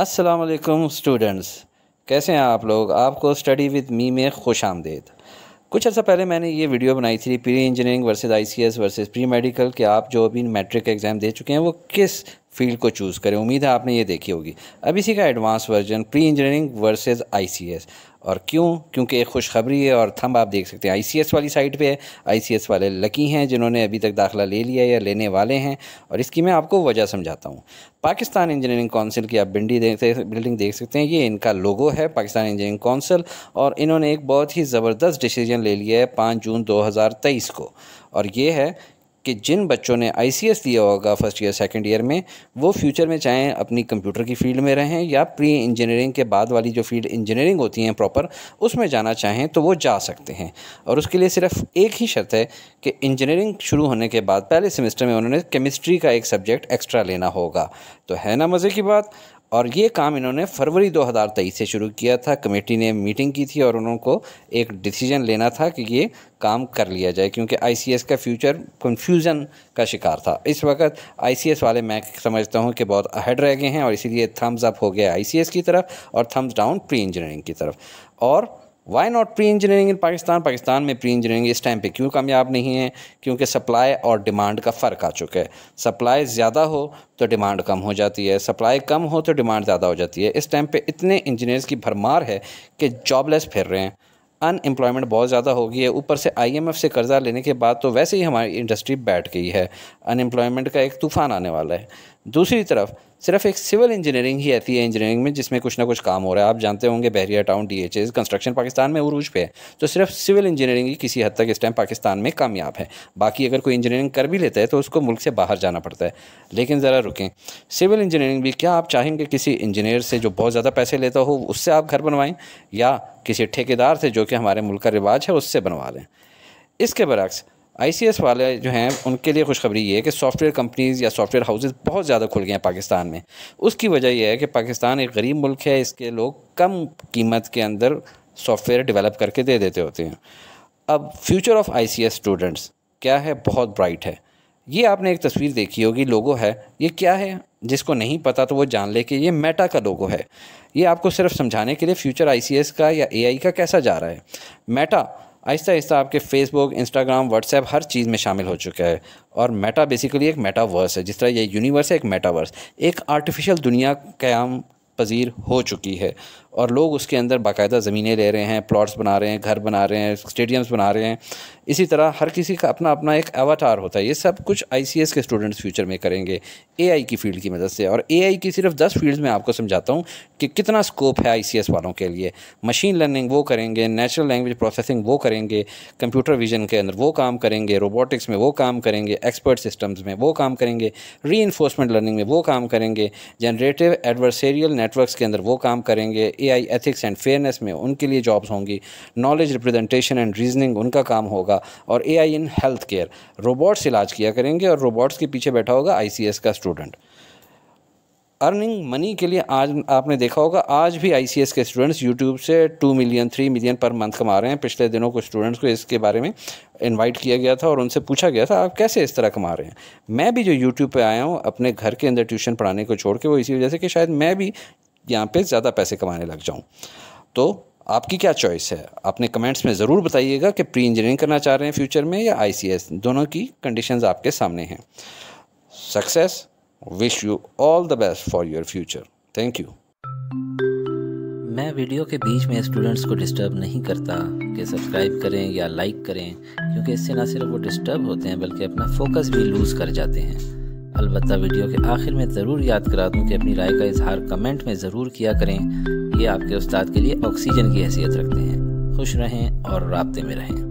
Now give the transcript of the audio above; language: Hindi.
अस्सलाम स्टूडेंट्स कैसे हैं आप लोग आपको स्टडी विद मी में खुश आमदेद कुछ अर्सा पहले मैंने ये वीडियो बनाई थी pre engineering versus ICS versus pre medical कि आप जो अभी मैट्रिक एग्ज़ाम दे चुके हैं वो किस फील्ड को चूज़ करें उम्मीद है आपने ये देखी होगी अब इसी का advance version pre engineering versus ICS और क्यों क्योंकि एक खुशखबरी है और थम आप देख सकते हैं आईसीएस वाली साइट पे है आईसीएस वाले लकी हैं जिन्होंने अभी तक दाखिला ले लिया या लेने वाले हैं और इसकी मैं आपको वजह समझाता हूँ पाकिस्तान इंजीनियरिंग काउंसिल की आप देखते बिल्डिंग देख सकते हैं ये इनका लोगो है पाकिस्तान इंजीनियरिंग काउंसिल और इन्होंने एक बहुत ही ज़बरदस्त डिसीजन ले लिया है पाँच जून दो को और ये है कि जिन बच्चों ने आई दिया होगा फर्स्ट ईयर सेकेंड ईयर में वो फ्यूचर में चाहें अपनी कंप्यूटर की फील्ड में रहें या प्री इंजीनियरिंग के बाद वाली जो फील्ड इंजीनियरिंग होती हैं प्रॉपर उसमें जाना चाहें तो वो जा सकते हैं और उसके लिए सिर्फ एक ही शर्त है कि इंजीनियरिंग शुरू होने के बाद पहले सेमेस्टर में उन्होंने केमिस्ट्री का एक सब्जेक्ट एक्स्ट्रा लेना होगा तो है ना मज़े की बात और ये काम इन्होंने फरवरी 2023 से शुरू किया था कमेटी ने मीटिंग की थी और उनको एक डिसीजन लेना था कि ये काम कर लिया जाए क्योंकि आईसीएस का फ्यूचर कंफ्यूजन का शिकार था इस वक्त आईसीएस वाले मैं समझता हूँ कि बहुत अहड रह गए हैं और इसीलिए थम्स अप हो गया आईसीएस की तरफ और थम्स डाउन प्री इंजीनियरिंग की तरफ और why not pre engineering in Pakistan Pakistan में प्री इंजीनियरिंग इस टाइम पे क्यों कामयाब नहीं है क्योंकि सप्लाई और डिमांड का फ़र्क आ चुका है सप्लाई ज़्यादा हो तो डिमांड कम हो जाती है सप्लाई कम हो तो डिमांड ज़्यादा हो जाती है इस टाइम पे इतने इंजीनियर्स की भरमार है कि जॉबलेस फिर रहे हैं अनएम्प्लॉयमेंट बहुत ज़्यादा हो गई है ऊपर से आईएमएफ से कर्ज़ा लेने के बाद तो वैसे ही हमारी इंडस्ट्री बैठ गई है अनएम्प्लॉयमेंट का एक तूफान आने वाला है दूसरी तरफ सिर्फ एक सिविल इंजीनियरिंग ही ऐसी है इंजीनियरिंग में जिसमें कुछ ना कुछ काम हो रहा है आप जानते होंगे Bahria town D H A construction Pakistan में उरूज पे है तो सिर्फ सिविल इंजीनियरिंग ही किसी हद तक इस टाइम पाकिस्तान में कामयाब है बाकी अगर कोई इंजीनियरिंग कर भी लेता है तो उसको मुल्क से बाहर जाना पड़ता है लेकिन ज़रा रुकें सिविल इंजीनियरिंग भी क्या आप चाहेंगे किसी इंजीनियर से जो बहुत ज़्यादा पैसे लेता हो उससे आप घर बनवाएं या किसी ठेकेदार से जो कि हमारे मुल्क का रिवाज है उससे बनवा लें इसके बरक्स आई वाले जो हैं उनके लिए खुशखबरी ये है कि सॉफ्टवेयर कंपनीज़ या सॉफ्टवेयर हाउसेज बहुत ज़्यादा खुल गए हैं पाकिस्तान में उसकी वजह यह है कि पाकिस्तान एक गरीब मुल्क है इसके लोग कम कीमत के अंदर सॉफ्टवेयर डेवलप करके दे देते होते हैं अब फ्यूचर ऑफ आई स्टूडेंट्स क्या है बहुत ब्राइट है ये आपने एक तस्वीर देखी होगी लोगो है ये क्या है जिसको नहीं पता तो वो जान ले कि ये मेटा का लोगो है ये आपको सिर्फ समझाने के लिए फ्यूचर आई का या ए का कैसा जा रहा है मेटा आहिस्ता आहिस्ता आपके फेसबुक इंस्टाग्राम व्हाट्सएप हर चीज़ में शामिल हो चुका है और मेटा बेसिकली एक मेटावर्स है जिस तरह ये यूनिवर्स है एक मेटावर्स एक आर्टिफिशियल दुनिया क्याम पजीर हो चुकी है और लोग उसके अंदर बाकायदा ज़मीनें ले रहे हैं प्लॉट्स बना रहे हैं घर बना रहे हैं स्टेडियम्स बना रहे हैं इसी तरह हर किसी का अपना अपना एक एवाटार होता है ये सब कुछ आई के स्टूडेंट्स फ्यूचर में करेंगे ए की फ़ील्ड की मदद से और ए की सिर्फ दस फील्ड में आपको समझाता हूँ कि कितना स्कोप है आई वालों के लिए मशीन लर्निंग वो करेंगे नेचुरल लैंग्वेज प्रोसेसिंग वो करेंगे कंप्यूटर विजन के अंदर वो काम करेंगे रोबोटिक्स में वो काम करेंगे एक्सपर्ट सिस्टम्स में वो काम करेंगे री लर्निंग में वो काम करेंगे जनरेटिव एडवर्सेरियल नेटवर्क्स के अंदर वो काम करेंगे एआई एथिक्स एंड फेयरनेस में उनके लिए जॉब्स होंगी नॉलेज रिप्रेजेंटेशन एंड रीजनिंग उनका काम होगा और AI in health care robots इलाज किया करेंगे और रोबोट्स के पीछे बैठा होगा आईसीएस का स्टूडेंट अर्निंग मनी के लिए आज आपने देखा होगा आज भी आई के स्टूडेंट्स यूट्यूब से टू मिलियन थ्री मिलियन पर मंथ कमा रहे हैं पिछले दिनों को स्टूडेंट्स को इसके बारे में इनवाइट किया गया था और उनसे पूछा गया था आप कैसे इस तरह कमा रहे हैं मैं भी जो यूट्यूब पे आया हूँ अपने घर के अंदर ट्यूशन पढ़ाने को छोड़ के वो इसी वजह से कि शायद मैं भी यहाँ पे ज़्यादा पैसे कमाने लग जाऊँ तो आपकी क्या चॉइस है आपने कमेंट्स में ज़रूर बताइएगा कि प्री इंजीनियरिंग करना चाह रहे हैं फ्यूचर में या आई दोनों की कंडीशन आपके सामने हैं success wish you all the best for your future thank you मैं वीडियो के बीच में स्टूडेंट्स को डिस्टर्ब नहीं करता कि सब्सक्राइब करें या लाइक करें क्योंकि इससे ना सिर्फ वो डिस्टर्ब होते हैं बल्कि अपना फोकस भी लूज़ कर जाते हैं अलबत्त वीडियो के आखिर में ज़रूर याद करा दूँ कि अपनी राय का इजहार कमेंट में ज़रूर किया करें ये आपके उस्ताद के लिए ऑक्सीजन की हैसियत रखते हैं खुश रहें और रबते में रहें